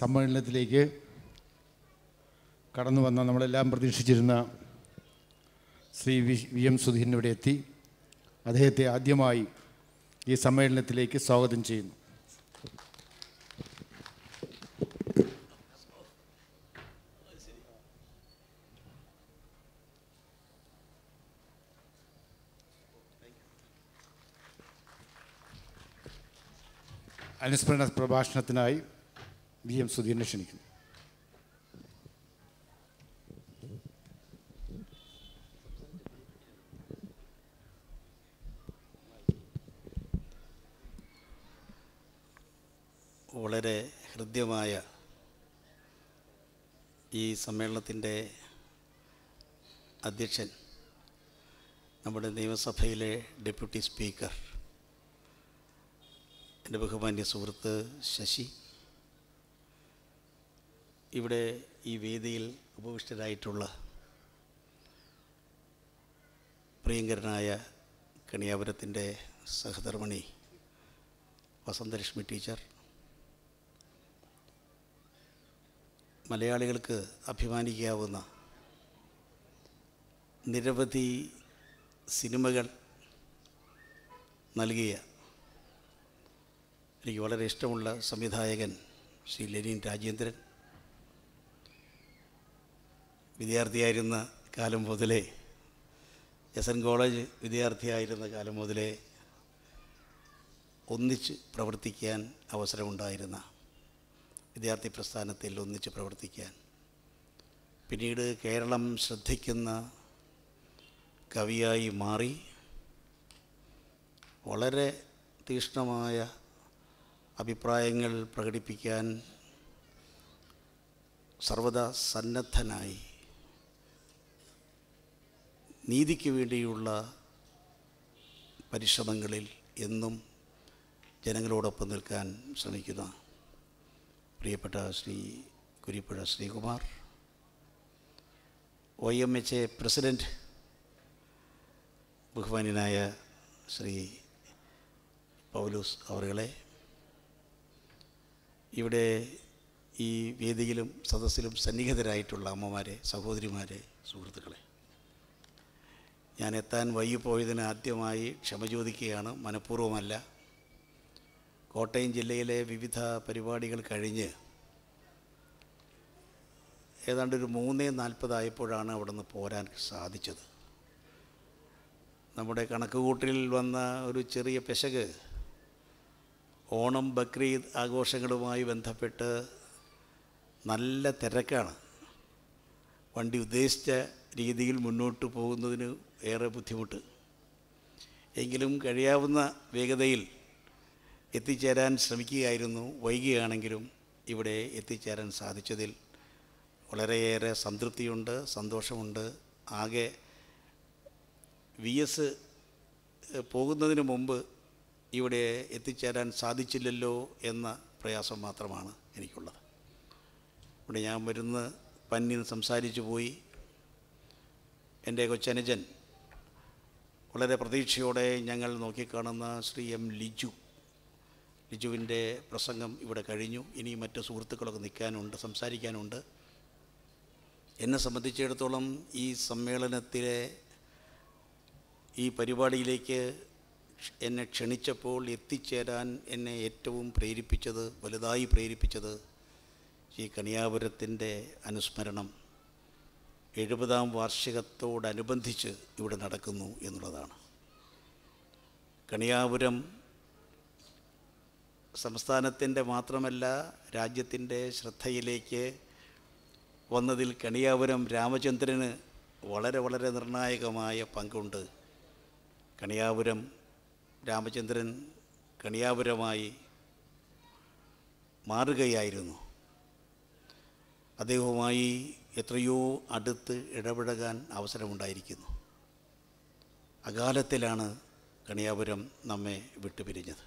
സമ്മേളനത്തിലേക്ക് കടന്നു വന്ന നമ്മളെല്ലാം പ്രതീക്ഷിച്ചിരുന്ന Shri V V M Sudheeran ഇവിടെ എത്തി അദ്ദേഹത്തെ ആദ്യമായി ഈ സമ്മേളനത്തിലേക്ക് സ്വാഗതം ചെയ്യുന്നു അനുസ്മരണ പ്രഭാഷണത്തിനായി വി എം സുധീരനെ ക്ഷണിക്കുന്നു വളരെ ഹൃദ്യമായ ഈ സമ്മേളനത്തിൻ്റെ അധ്യക്ഷൻ നമ്മുടെ നിയമസഭയിലെ ഡെപ്യൂട്ടി സ്പീക്കർ എൻ്റെ ബഹുമാന്യ സുഹൃത്ത് ശശി ഇവിടെ ഈ വേദിയിൽ ഉപവിഷ്ടരായിട്ടുള്ള പ്രിയങ്കരനായ കണിയാപുരത്തിൻ്റെ സഹധർമ്മിണി വസന്തലക്ഷ്മി ടീച്ചർ മലയാളികൾക്ക് അഭിമാനിക്കാവുന്ന നിരവധി സിനിമകൾ നൽകിയ എനിക്ക് വളരെ ഇഷ്ടമുള്ള സംവിധായകൻ ശ്രീ ലെനിൻ രാജേന്ദ്രൻ വിദ്യാർത്ഥിയായിരുന്ന കാലം മുതലേ എസ് എൻ കോളേജ് വിദ്യാർത്ഥിയായിരുന്ന കാലം മുതലേ ഒന്നിച്ച് പ്രവർത്തിക്കാൻ അവസരമുണ്ടായിരുന്ന വിദ്യാർത്ഥി പ്രസ്ഥാനത്തിൽ ഒന്നിച്ച് പ്രവർത്തിക്കാൻ പിന്നീട് കേരളം ശ്രദ്ധിക്കുന്ന കവിയായി മാറി വളരെ തീക്ഷ്ണമായ അഭിപ്രായങ്ങൾ പ്രകടിപ്പിക്കാൻ സർവദാ സന്നദ്ധനായി നീതിക്ക് വേണ്ടിയുള്ള പരിശ്രമങ്ങളിൽ എന്നും ജനങ്ങളോടൊപ്പം നിൽക്കാൻ ശ്രമിക്കുന്ന പ്രിയപ്പെട്ട Shri Kurippuzha Sreekumar O M H A president ബഹുമാന്യനായ ശ്രീ പൗലൂസ് അവറുകളെ ഇവിടെ ഈ വേദിയിലും സദസ്സിലും സന്നിഹിതരായിട്ടുള്ള അമ്മമാരെ സഹോദരിമാരെ സുഹൃത്തുക്കളെ ഞാൻ എത്താൻ പോയതിന് ആദ്യമായി ക്ഷമ ചോദിക്കുകയാണ് മനഃപൂർവ്വമല്ല കോട്ടയം ജില്ലയിലെ വിവിധ പരിപാടികൾ കഴിഞ്ഞ് ഏതാണ്ട് ഒരു മൂന്നേ നാൽപ്പതായപ്പോഴാണ് അവിടെ നിന്ന് പോരാൻ സാധിച്ചത് നമ്മുടെ കണക്കുകൂട്ടിൽ വന്ന ഒരു ചെറിയ പെശക് ഓണം ബക്രീദ് ആഘോഷങ്ങളുമായി ബന്ധപ്പെട്ട് നല്ല തിരക്കാണ് വണ്ടി ഉദ്ദേശിച്ച രീതിയിൽ മുന്നോട്ട് പോകുന്നതിന് ഏറെ ബുദ്ധിമുട്ട് എങ്കിലും കഴിയാവുന്ന വേഗതയിൽ എത്തിച്ചേരാൻ ശ്രമിക്കുകയായിരുന്നു വൈകിയാണെങ്കിലും ഇവിടെ എത്തിച്ചേരാൻ സാധിച്ചതിൽ വളരെയേറെ സംതൃപ്തിയുണ്ട് സന്തോഷമുണ്ട് ആകെ വി എസ് പോകുന്നതിന് മുമ്പ് ഇവിടെ എത്തിച്ചേരാൻ സാധിച്ചില്ലല്ലോ എന്ന പ്രയാസം മാത്രമാണ് എനിക്കുള്ളത് ഇവിടെ ഞാൻ വരുന്ന പന്നിന്ന് സംസാരിച്ചു പോയി എൻ്റെ കൊച്ചനുജൻ വളരെ പ്രതീക്ഷയോടെ ഞങ്ങൾ നോക്കിക്കാണുന്ന ശ്രീ എം ലിജു ലിജുവിൻ്റെ പ്രസംഗം ഇവിടെ കഴിഞ്ഞു ഇനി മറ്റ് സുഹൃത്തുക്കളൊക്കെ നിൽക്കാനുണ്ട് സംസാരിക്കാനുണ്ട് എന്നെ സംബന്ധിച്ചിടത്തോളം ഈ സമ്മേളനത്തിലെ ഈ പരിപാടിയിലേക്ക് എന്നെ ക്ഷണിച്ചപ്പോൾ എത്തിച്ചേരാൻ എന്നെ ഏറ്റവും പ്രേരിപ്പിച്ചത് വലുതായി പ്രേരിപ്പിച്ചത് ഈ കണിയാപുരത്തിൻ്റെ അനുസ്മരണം എഴുപതാം വാർഷികത്തോടനുബന്ധിച്ച് ഇവിടെ നടക്കുന്നു എന്നുള്ളതാണ് കണിയാപുരം സംസ്ഥാനത്തിൻ്റെ മാത്രമല്ല രാജ്യത്തിൻ്റെ ശ്രദ്ധയിലേക്ക് വന്നതിൽ കണിയാപുരം രാമചന്ദ്രന് വളരെ വളരെ നിർണായകമായ പങ്കുണ്ട് കണിയാപുരം രാമചന്ദ്രൻ കണിയാപുരമായി മാറുകയായിരുന്നു അദ്ദേഹവുമായി എത്രയോ അടുത്ത് ഇടപഴകാൻ അവസരമുണ്ടായിരിക്കുന്നു അകാലത്തിലാണ് കണിയാപുരം നമ്മെ വിട്ടുപിരിഞ്ഞത്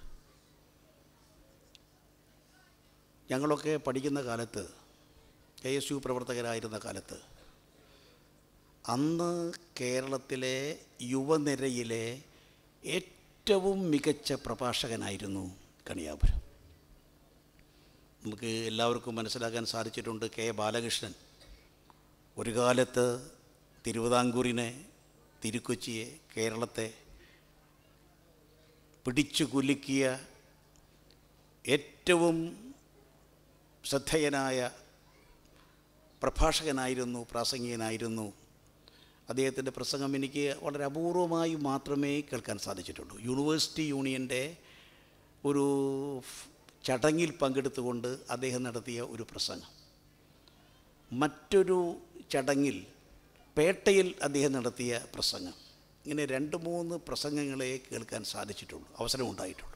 ഞങ്ങളൊക്കെ പഠിക്കുന്ന കാലത്ത് കെ എസ് യു പ്രവർത്തകരായിരുന്ന കാലത്ത് അന്ന് കേരളത്തിലെ യുവനിരയിലെ ഏറ്റവും മികച്ച പ്രഭാഷകനായിരുന്നു കണിയാപുരം നമുക്ക് എല്ലാവർക്കും മനസ്സിലാക്കാൻ സാധിച്ചിട്ടുണ്ട് കെ ബാലകൃഷ്ണൻ ഒരു കാലത്ത് തിരുവിതാംകൂറിനെ തിരുക്കൊച്ചിയെ കേരളത്തെ പിടിച്ചു കുലുക്കിയ ഏറ്റവും ശ്രദ്ധേയനായ പ്രഭാഷകനായിരുന്നു പ്രാസംഗികനായിരുന്നു അദ്ദേഹത്തിൻ്റെ പ്രസംഗം എനിക്ക് വളരെ അപൂർവമായി മാത്രമേ കേൾക്കാൻ സാധിച്ചിട്ടുള്ളൂ യൂണിവേഴ്സിറ്റി യൂണിയൻ്റെ ഒരു ചടങ്ങിൽ പങ്കെടുത്തുകൊണ്ട് അദ്ദേഹം നടത്തിയ ഒരു പ്രസംഗം മറ്റൊരു ചടങ്ങിൽ പേട്ടയിൽ അദ്ദേഹം നടത്തിയ പ്രസംഗം ഇങ്ങനെ രണ്ട് മൂന്ന് പ്രസംഗങ്ങളെ കേൾക്കാൻ സാധിച്ചിട്ടുള്ളൂ അവസരം ഉണ്ടായിട്ടുള്ളൂ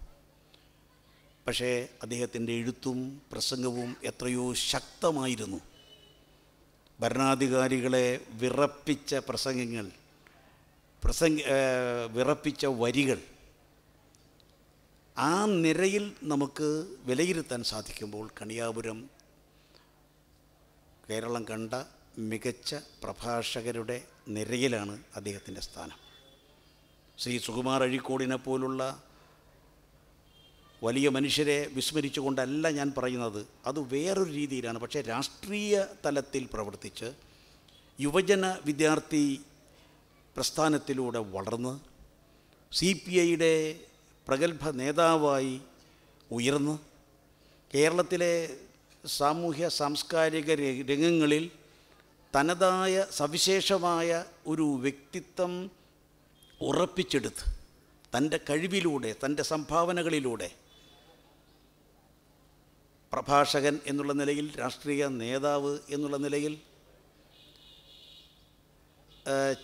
പക്ഷേ അദ്ദേഹത്തിൻ്റെ എഴുത്തും പ്രസംഗവും എത്രയോ ശക്തമായിരുന്നു ഭരണാധികാരികളെ വിറപ്പിച്ച പ്രസംഗങ്ങൾ പ്രസംഗ വിറപ്പിച്ച വരികൾ ആ നിരയിൽ നമുക്ക് വിലയിരുത്താൻ സാധിക്കുമ്പോൾ കണിയാപുരം കേരളം കണ്ട മികച്ച പ്രഭാഷകരുടെ നിരയിലാണ് അദ്ദേഹത്തിൻ്റെ സ്ഥാനം ശ്രീ സുകുമാർ അഴിക്കോടിനെ പോലുള്ള വലിയ മനുഷ്യരെ വിസ്മരിച്ചുകൊണ്ടല്ല ഞാൻ പറയുന്നത് അത് വേറൊരു രീതിയിലാണ് പക്ഷേ രാഷ്ട്രീയ തലത്തിൽ പ്രവർത്തിച്ച് യുവജന വിദ്യാർത്ഥി പ്രസ്ഥാനത്തിലൂടെ വളർന്ന് സി പി ഐയുടെ പ്രഗത്ഭ നേതാവായി ഉയർന്ന് കേരളത്തിലെ സാമൂഹ്യ സാംസ്കാരിക രംഗങ്ങളിൽ തനതായ സവിശേഷമായ ഒരു വ്യക്തിത്വം ഉറപ്പിച്ചെടുത്ത് തൻ്റെ കഴിവിലൂടെ തൻ്റെ സംഭാവനകളിലൂടെ പ്രഭാഷകൻ എന്നുള്ള നിലയിൽ രാഷ്ട്രീയ നേതാവ് എന്നുള്ള നിലയിൽ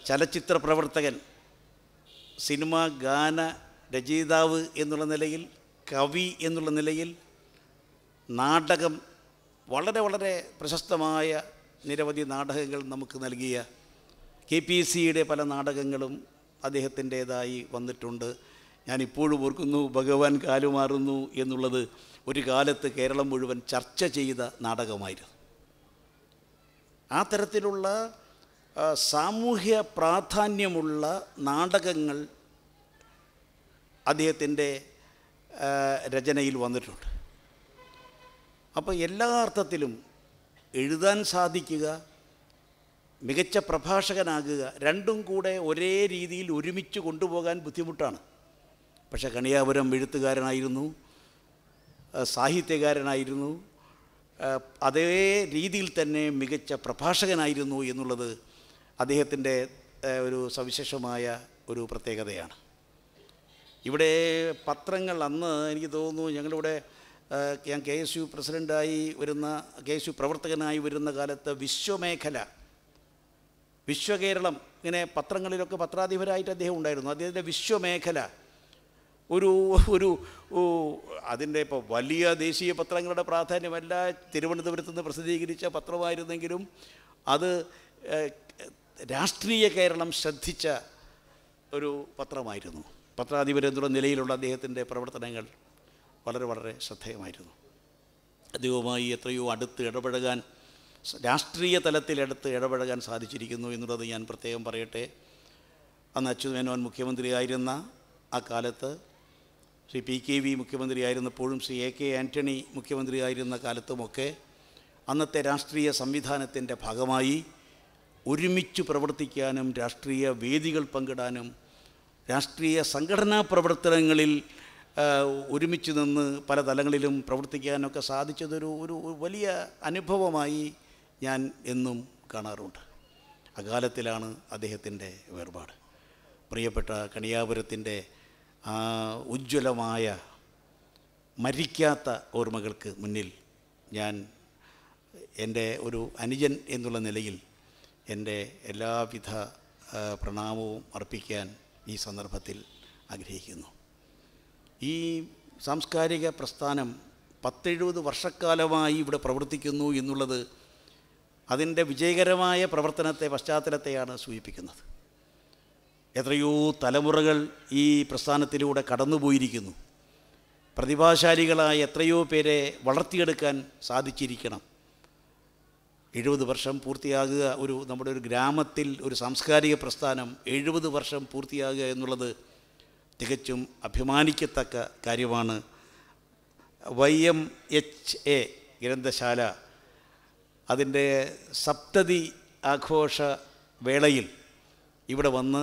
ചലച്ചിത്ര പ്രവർത്തകൻ സിനിമ ഗാന രചയിതാവ് എന്നുള്ള നിലയിൽ കവി എന്നുള്ള നിലയിൽ നാടകം വളരെ വളരെ പ്രശസ്തമായ നിരവധി നാടകങ്ങൾ നമുക്ക് നൽകിയ കെ പി സിയുടെ പല നാടകങ്ങളും അദ്ദേഹത്തിൻ്റേതായി വന്നിട്ടുണ്ട് ഞാനിപ്പോഴും ഓർക്കുന്നു ഭഗവാൻ കാലുമാറുന്നു എന്നുള്ളത് ഒരു കാലത്ത് കേരളം മുഴുവൻ ചർച്ച ചെയ്ത നാടകമായിരുന്നു ആ തരത്തിലുള്ള സാമൂഹ്യ പ്രാധാന്യമുള്ള നാടകങ്ങൾ അദ്ദേഹത്തിൻ്റെ രചനയിൽ വന്നിട്ടുണ്ട് അപ്പോൾ എല്ലാ അർത്ഥത്തിലും എഴുതാൻ സാധിക്കുക മികച്ച പ്രഭാഷകനാകുക രണ്ടും കൂടെ ഒരേ രീതിയിൽ ഒരുമിച്ച് കൊണ്ടുപോകാൻ ബുദ്ധിമുട്ടാണ് പക്ഷേ കണിയാപുരം എഴുത്തുകാരനായിരുന്നു സാഹിത്യകാരനായിരുന്നു അതേ രീതിയിൽ തന്നെ മികച്ച പ്രഭാഷകനായിരുന്നു എന്നുള്ളത് അദ്ദേഹത്തിൻ്റെ ഒരു സവിശേഷമായ ഒരു പ്രത്യേകതയാണ് ഇവിടെ പത്രങ്ങൾ അന്ന് എനിക്ക് തോന്നുന്നു ഞങ്ങളിവിടെ ഞാൻ കെ എസ് യു പ്രസിഡൻ്റായി വരുന്ന കെ എസ് യു പ്രവർത്തകനായി വരുന്ന കാലത്ത് വിശ്വമേഖല വിശ്വകേരളം ഇങ്ങനെ പത്രങ്ങളിലൊക്കെ പത്രാധിപരായിട്ട് അദ്ദേഹം ഉണ്ടായിരുന്നു അദ്ദേഹത്തിൻ്റെ വിശ്വമേഖല ഒരു ഒരു അതിൻ്റെ ഇപ്പോൾ വലിയ ദേശീയ പത്രങ്ങളുടെ പ്രാധാന്യമല്ല തിരുവനന്തപുരത്ത് നിന്ന് പ്രസിദ്ധീകരിച്ച പത്രമായിരുന്നെങ്കിലും അത് രാഷ്ട്രീയ കേരളം ശ്രദ്ധിച്ച ഒരു പത്രമായിരുന്നു പത്രാധിപരെന്നുള്ള നിലയിലുള്ള അദ്ദേഹത്തിൻ്റെ പ്രവർത്തനങ്ങൾ വളരെ വളരെ ശ്രദ്ധേയമായിരുന്നു അദ്ദേഹവുമായി എത്രയോ അടുത്ത് ഇടപഴകാൻ രാഷ്ട്രീയ തലത്തിലെടുത്ത് ഇടപഴകാൻ സാധിച്ചിരിക്കുന്നു എന്നുള്ളത് ഞാൻ പ്രത്യേകം പറയട്ടെ അന്ന് അച്യുതമേനോൻ മുഖ്യമന്ത്രിയായിരുന്ന ആ കാലത്ത് ശ്രീ പി കെ വി മുഖ്യമന്ത്രിയായിരുന്നപ്പോഴും ശ്രീ എ കെ ആൻ്റണി മുഖ്യമന്ത്രിയായിരുന്ന കാലത്തുമൊക്കെ അന്നത്തെ രാഷ്ട്രീയ സംവിധാനത്തിൻ്റെ ഭാഗമായി ഒരുമിച്ച് പ്രവർത്തിക്കാനും രാഷ്ട്രീയ വേദികൾ പങ്കിടാനും രാഷ്ട്രീയ സംഘടനാ പ്രവർത്തനങ്ങളിൽ ഒരുമിച്ച് നിന്ന് പല തലങ്ങളിലും പ്രവർത്തിക്കാനൊക്കെ സാധിച്ചതൊരു ഒരു വലിയ അനുഭവമായി ഞാൻ എന്നും കാണാറുണ്ട് അകാലത്തിലാണ് അദ്ദേഹത്തിൻ്റെ വേർപാട് പ്രിയപ്പെട്ട കണിയാപുരത്തിൻ്റെ ആ ഉജ്ജ്വലമായ മരിക്കാത്ത ഓർമ്മകൾക്ക് മുന്നിൽ ഞാൻ എൻ്റെ ഒരു അനുജൻ എന്നുള്ള നിലയിൽ എൻ്റെ എല്ലാവിധ പ്രണാമവും അർപ്പിക്കാൻ ഈ സന്ദർഭത്തിൽ ആഗ്രഹിക്കുന്നു ഈ സാംസ്കാരിക പ്രസ്ഥാനം പത്തെഴുപത് വർഷക്കാലമായി ഇവിടെ പ്രവർത്തിക്കുന്നു എന്നുള്ളത് അതിൻ്റെ വിജയകരമായ പ്രവർത്തനത്തെ പശ്ചാത്തലത്തെയാണ് സൂചിപ്പിക്കുന്നത് എത്രയോ തലമുറകൾ ഈ പ്രസ്ഥാനത്തിലൂടെ കടന്നുപോയിരിക്കുന്നു പ്രതിഭാശാലികളായ എത്രയോ പേരെ വളർത്തിയെടുക്കാൻ സാധിച്ചിരിക്കണം എഴുപത് വർഷം പൂർത്തിയാകുക ഒരു നമ്മുടെ ഒരു ഗ്രാമത്തിൽ ഒരു സാംസ്കാരിക പ്രസ്ഥാനം എഴുപത് വർഷം പൂർത്തിയാകുക എന്നുള്ളത് തികച്ചും അഭിമാനിക്കത്തക്ക കാര്യമാണ് വൈ എം എച്ച് എ ഗ്രന്ഥശാല അതിൻ്റെ സപ്തതി ആഘോഷ വേളയിൽ ഇവിടെ വന്ന്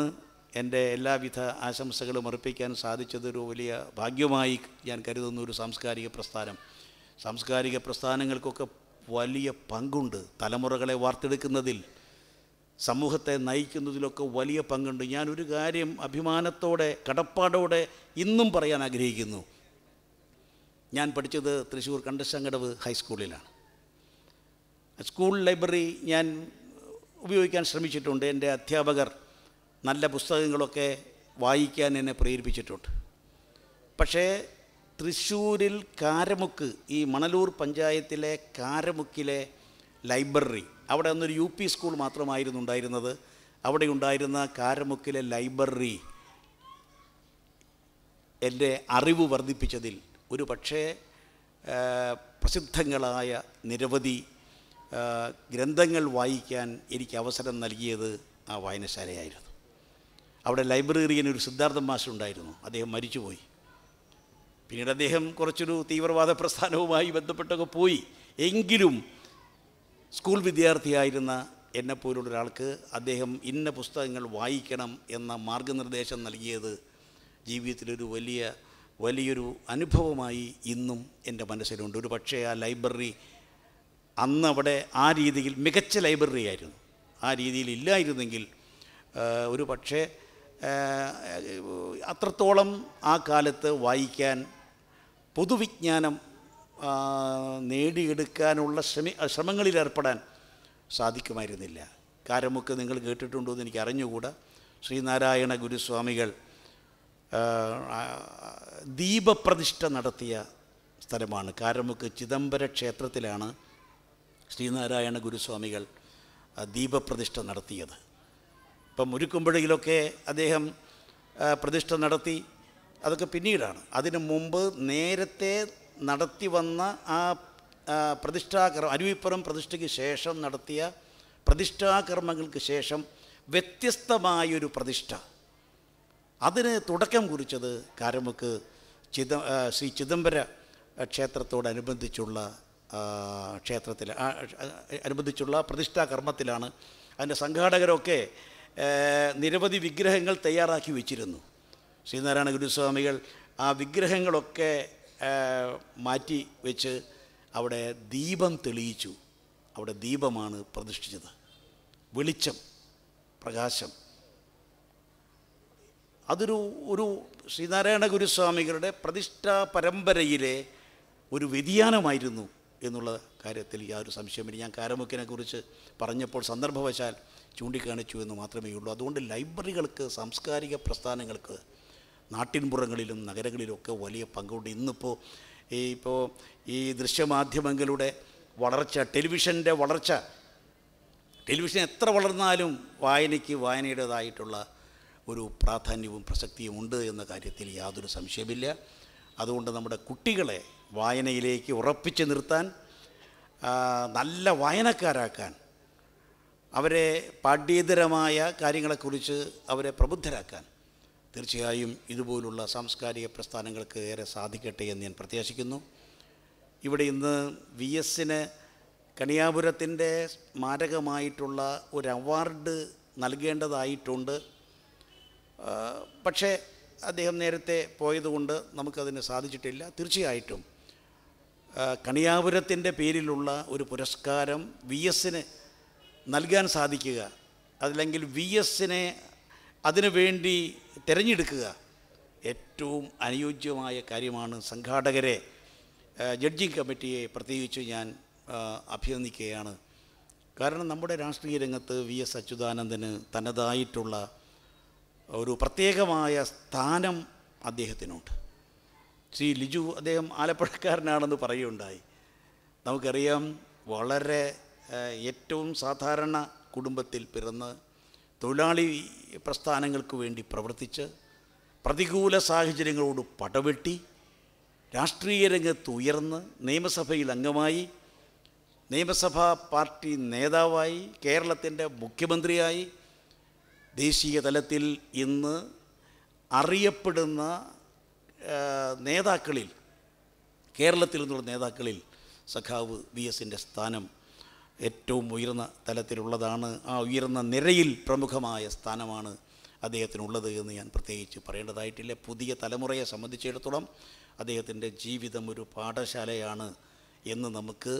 എൻ്റെ എല്ലാവിധ ആശംസകളും അർപ്പിക്കാൻ സാധിച്ചതൊരു വലിയ ഭാഗ്യമായി ഞാൻ കരുതുന്ന ഒരു സാംസ്കാരിക പ്രസ്ഥാനം സാംസ്കാരിക പ്രസ്ഥാനങ്ങൾക്കൊക്കെ വലിയ പങ്കുണ്ട് തലമുറകളെ വാർത്തെടുക്കുന്നതിൽ സമൂഹത്തെ നയിക്കുന്നതിലൊക്കെ വലിയ പങ്കുണ്ട് ഞാനൊരു കാര്യം അഭിമാനത്തോടെ കടപ്പാടോടെ ഇന്നും പറയാൻ ആഗ്രഹിക്കുന്നു ഞാൻ പഠിച്ചത് തൃശ്ശൂർ കണ്ടശങ്കടവ് ഹൈസ്കൂളിലാണ് സ്കൂൾ ലൈബ്രറി ഞാൻ ഉപയോഗിക്കാൻ ശ്രമിച്ചിട്ടുണ്ട് എൻ്റെ അധ്യാപകർ നല്ല പുസ്തകങ്ങളൊക്കെ വായിക്കാൻ എന്നെ പ്രേരിപ്പിച്ചിട്ടുണ്ട് പക്ഷേ തൃശ്ശൂരിൽ കാരമുക്ക് ഈ മണലൂർ പഞ്ചായത്തിലെ കാരമുക്കിലെ ലൈബ്രറി അവിടെ അന്നൊരു യു പി സ്കൂൾ മാത്രമായിരുന്നു ഉണ്ടായിരുന്നത് അവിടെ ഉണ്ടായിരുന്ന കാരമുക്കിലെ ലൈബ്രറി എൻ്റെ അറിവ് വർദ്ധിപ്പിച്ചതിൽ ഒരു പക്ഷേ പ്രസിദ്ധങ്ങളായ നിരവധി ഗ്രന്ഥങ്ങൾ വായിക്കാൻ എനിക്ക് അവസരം നൽകിയത് ആ വായനശാലയായിരുന്നു അവിടെ ലൈബ്രറിയിൽ ഒരു മാഷ് ഉണ്ടായിരുന്നു അദ്ദേഹം മരിച്ചുപോയി പിന്നീട് അദ്ദേഹം കുറച്ചൊരു തീവ്രവാദ പ്രസ്ഥാനവുമായി ബന്ധപ്പെട്ടൊക്കെ പോയി എങ്കിലും സ്കൂൾ വിദ്യാർത്ഥിയായിരുന്ന എന്നെപ്പോലുള്ള ഒരാൾക്ക് അദ്ദേഹം ഇന്ന പുസ്തകങ്ങൾ വായിക്കണം എന്ന മാർഗനിർദ്ദേശം നൽകിയത് ജീവിതത്തിലൊരു വലിയ വലിയൊരു അനുഭവമായി ഇന്നും എൻ്റെ മനസ്സിലുണ്ട് ഒരു പക്ഷേ ആ ലൈബ്രറി അന്ന് അവിടെ ആ രീതിയിൽ മികച്ച ലൈബ്രറി ആയിരുന്നു ആ രീതിയിൽ ഇല്ലായിരുന്നെങ്കിൽ ഒരു പക്ഷേ അത്രത്തോളം ആ കാലത്ത് വായിക്കാൻ പൊതുവിജ്ഞാനം നേടിയെടുക്കാനുള്ള ശ്രമി ശ്രമങ്ങളിൽ ഏർപ്പെടാൻ സാധിക്കുമായിരുന്നില്ല കാരമുക്ക് നിങ്ങൾ കേട്ടിട്ടുണ്ടോ എന്ന് എനിക്ക് അറിഞ്ഞുകൂടാ ശ്രീനാരായണ ഗുരുസ്വാമികൾ ദീപപ്രതിഷ്ഠ നടത്തിയ സ്ഥലമാണ് കാരമുക്ക് ചിദംബര ക്ഷേത്രത്തിലാണ് ശ്രീനാരായണ ഗുരുസ്വാമികൾ ദീപപ്രതിഷ്ഠ നടത്തിയത് ഇപ്പം ഉരുക്കുമ്പോഴയിലൊക്കെ അദ്ദേഹം പ്രതിഷ്ഠ നടത്തി അതൊക്കെ പിന്നീടാണ് അതിനു മുമ്പ് നേരത്തെ നടത്തി വന്ന ആ പ്രതിഷ്ഠാകർമ്മ അരുവിപ്പുറം പ്രതിഷ്ഠയ്ക്ക് ശേഷം നടത്തിയ പ്രതിഷ്ഠാകർമ്മങ്ങൾക്ക് ശേഷം വ്യത്യസ്തമായൊരു പ്രതിഷ്ഠ അതിന് തുടക്കം കുറിച്ചത് കാരമുക്ക് ചിദ ശ്രീ ചിദംബര ക്ഷേത്രത്തോടനുബന്ധിച്ചുള്ള ക്ഷേത്രത്തിൽ അനുബന്ധിച്ചുള്ള പ്രതിഷ്ഠാ കർമ്മത്തിലാണ് അതിൻ്റെ സംഘാടകരൊക്കെ നിരവധി വിഗ്രഹങ്ങൾ തയ്യാറാക്കി വെച്ചിരുന്നു ശ്രീനാരായണ ഗുരുസ്വാമികൾ ആ വിഗ്രഹങ്ങളൊക്കെ മാറ്റി വെച്ച് അവിടെ ദീപം തെളിയിച്ചു അവിടെ ദീപമാണ് പ്രതിഷ്ഠിച്ചത് വെളിച്ചം പ്രകാശം അതൊരു ഒരു ശ്രീനാരായണ ഗുരുസ്വാമികളുടെ പ്രതിഷ്ഠാ പരമ്പരയിലെ ഒരു വ്യതിയാനമായിരുന്നു എന്നുള്ള കാര്യത്തിൽ യാതൊരു സംശയമില്ല ഞാൻ കാരമുക്കിനെക്കുറിച്ച് കുറിച്ച് പറഞ്ഞപ്പോൾ സന്ദർഭവശാൽ ചൂണ്ടിക്കാണിച്ചു എന്ന് മാത്രമേ ഉള്ളൂ അതുകൊണ്ട് ലൈബ്രറികൾക്ക് സാംസ്കാരിക പ്രസ്ഥാനങ്ങൾക്ക് നാട്ടിൻപുറങ്ങളിലും ഒക്കെ വലിയ പങ്കുണ്ട് ഇന്നിപ്പോൾ ഈ ഇപ്പോൾ ഈ ദൃശ്യമാധ്യമങ്ങളുടെ വളർച്ച ടെലിവിഷൻ്റെ വളർച്ച ടെലിവിഷൻ എത്ര വളർന്നാലും വായനയ്ക്ക് വായനയുടേതായിട്ടുള്ള ഒരു പ്രാധാന്യവും പ്രസക്തിയും ഉണ്ട് എന്ന കാര്യത്തിൽ യാതൊരു സംശയമില്ല അതുകൊണ്ട് നമ്മുടെ കുട്ടികളെ വായനയിലേക്ക് ഉറപ്പിച്ചു നിർത്താൻ നല്ല വായനക്കാരാക്കാൻ അവരെ പാഠ്യേതരമായ കാര്യങ്ങളെക്കുറിച്ച് അവരെ പ്രബുദ്ധരാക്കാൻ തീർച്ചയായും ഇതുപോലുള്ള സാംസ്കാരിക പ്രസ്ഥാനങ്ങൾക്ക് ഏറെ സാധിക്കട്ടെ എന്ന് ഞാൻ പ്രത്യാശിക്കുന്നു ഇവിടെ ഇന്ന് വി എസിന് കണിയാപുരത്തിൻ്റെ സ്മാരകമായിട്ടുള്ള ഒരു അവാർഡ് നൽകേണ്ടതായിട്ടുണ്ട് പക്ഷേ അദ്ദേഹം നേരത്തെ പോയതുകൊണ്ട് നമുക്കതിന് സാധിച്ചിട്ടില്ല തീർച്ചയായിട്ടും കണിയാപുരത്തിൻ്റെ പേരിലുള്ള ഒരു പുരസ്കാരം വി എസിന് നൽകാൻ സാധിക്കുക അതല്ലെങ്കിൽ വി എസിനെ അതിനുവേണ്ടി തിരഞ്ഞെടുക്കുക ഏറ്റവും അനുയോജ്യമായ കാര്യമാണ് സംഘാടകരെ ജഡ്ജിങ് കമ്മിറ്റിയെ പ്രത്യേകിച്ച് ഞാൻ അഭിനന്ദിക്കുകയാണ് കാരണം നമ്മുടെ രാഷ്ട്രീയ രംഗത്ത് വി എസ് അച്യുതാനന്ദന് തനതായിട്ടുള്ള ഒരു പ്രത്യേകമായ സ്ഥാനം അദ്ദേഹത്തിനുണ്ട് ശ്രീ ലിജു അദ്ദേഹം ആലപ്പുഴക്കാരനാണെന്ന് പറയുകയുണ്ടായി നമുക്കറിയാം വളരെ ഏറ്റവും സാധാരണ കുടുംബത്തിൽ പിറന്ന് തൊഴിലാളി പ്രസ്ഥാനങ്ങൾക്ക് വേണ്ടി പ്രവർത്തിച്ച് പ്രതികൂല സാഹചര്യങ്ങളോട് പടവെട്ടി രാഷ്ട്രീയ രംഗത്ത് ഉയർന്ന് നിയമസഭയിൽ അംഗമായി നിയമസഭാ പാർട്ടി നേതാവായി കേരളത്തിൻ്റെ മുഖ്യമന്ത്രിയായി ദേശീയ തലത്തിൽ ഇന്ന് അറിയപ്പെടുന്ന നേതാക്കളിൽ കേരളത്തിൽ നിന്നുള്ള നേതാക്കളിൽ സഖാവ് വി എസിൻ്റെ സ്ഥാനം ഏറ്റവും ഉയർന്ന തലത്തിലുള്ളതാണ് ആ ഉയർന്ന നിരയിൽ പ്രമുഖമായ സ്ഥാനമാണ് അദ്ദേഹത്തിനുള്ളത് എന്ന് ഞാൻ പ്രത്യേകിച്ച് പറയേണ്ടതായിട്ടില്ല പുതിയ തലമുറയെ സംബന്ധിച്ചിടത്തോളം അദ്ദേഹത്തിൻ്റെ ജീവിതം ഒരു പാഠശാലയാണ് എന്ന് നമുക്ക്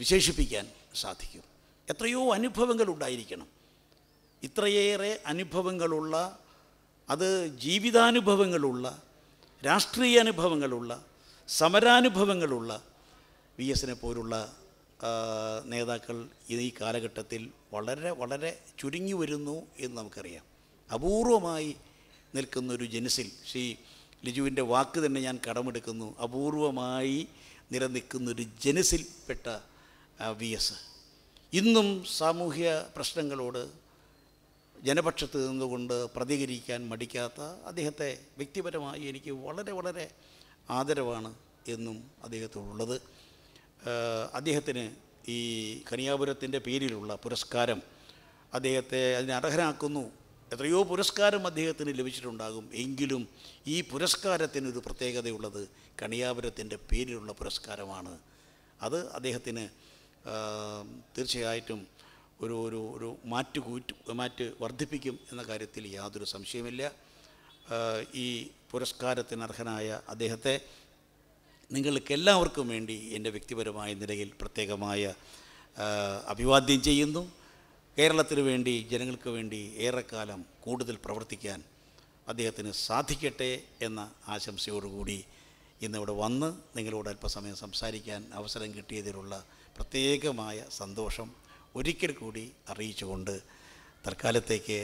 വിശേഷിപ്പിക്കാൻ സാധിക്കും എത്രയോ അനുഭവങ്ങൾ ഉണ്ടായിരിക്കണം ഇത്രയേറെ അനുഭവങ്ങളുള്ള അത് ജീവിതാനുഭവങ്ങളുള്ള രാഷ്ട്രീയ അനുഭവങ്ങളുള്ള സമരാനുഭവങ്ങളുള്ള വി എസിനെ പോലുള്ള നേതാക്കൾ ഈ കാലഘട്ടത്തിൽ വളരെ വളരെ ചുരുങ്ങി വരുന്നു എന്ന് നമുക്കറിയാം അപൂർവമായി നിൽക്കുന്നൊരു ജനസിൽ ശ്രീ ലിജുവിൻ്റെ വാക്ക് തന്നെ ഞാൻ കടമെടുക്കുന്നു അപൂർവമായി നിലനിൽക്കുന്നൊരു ജനുസിൽപ്പെട്ട വി എസ് ഇന്നും സാമൂഹ്യ പ്രശ്നങ്ങളോട് ജനപക്ഷത്ത് നിന്നുകൊണ്ട് പ്രതികരിക്കാൻ മടിക്കാത്ത അദ്ദേഹത്തെ വ്യക്തിപരമായി എനിക്ക് വളരെ വളരെ ആദരവാണ് എന്നും അദ്ദേഹത്തോടുള്ളത് അദ്ദേഹത്തിന് ഈ കനിയാപുരത്തിൻ്റെ പേരിലുള്ള പുരസ്കാരം അദ്ദേഹത്തെ അതിനർഹനാക്കുന്നു അർഹനാക്കുന്നു എത്രയോ പുരസ്കാരം അദ്ദേഹത്തിന് ലഭിച്ചിട്ടുണ്ടാകും എങ്കിലും ഈ പുരസ്കാരത്തിനൊരു പ്രത്യേകതയുള്ളത് കണിയാപുരത്തിൻ്റെ പേരിലുള്ള പുരസ്കാരമാണ് അത് അദ്ദേഹത്തിന് തീർച്ചയായിട്ടും ഒരു ഒരു ഒരു മാറ്റ് കൂറ്റ് മാറ്റ് വർദ്ധിപ്പിക്കും എന്ന കാര്യത്തിൽ യാതൊരു സംശയമില്ല ഈ പുരസ്കാരത്തിന് അർഹനായ അദ്ദേഹത്തെ നിങ്ങൾക്ക് എല്ലാവർക്കും വേണ്ടി എൻ്റെ വ്യക്തിപരമായ നിലയിൽ പ്രത്യേകമായ അഭിവാദ്യം ചെയ്യുന്നു കേരളത്തിന് വേണ്ടി ജനങ്ങൾക്ക് വേണ്ടി ഏറെക്കാലം കൂടുതൽ പ്രവർത്തിക്കാൻ അദ്ദേഹത്തിന് സാധിക്കട്ടെ എന്ന ആശംസയോടുകൂടി ഇന്നിവിടെ വന്ന് നിങ്ങളോട് അല്പസമയം സംസാരിക്കാൻ അവസരം കിട്ടിയതിലുള്ള പ്രത്യേകമായ സന്തോഷം ഒരിക്കൽ കൂടി അറിയിച്ചുകൊണ്ട് തൽക്കാലത്തേക്ക്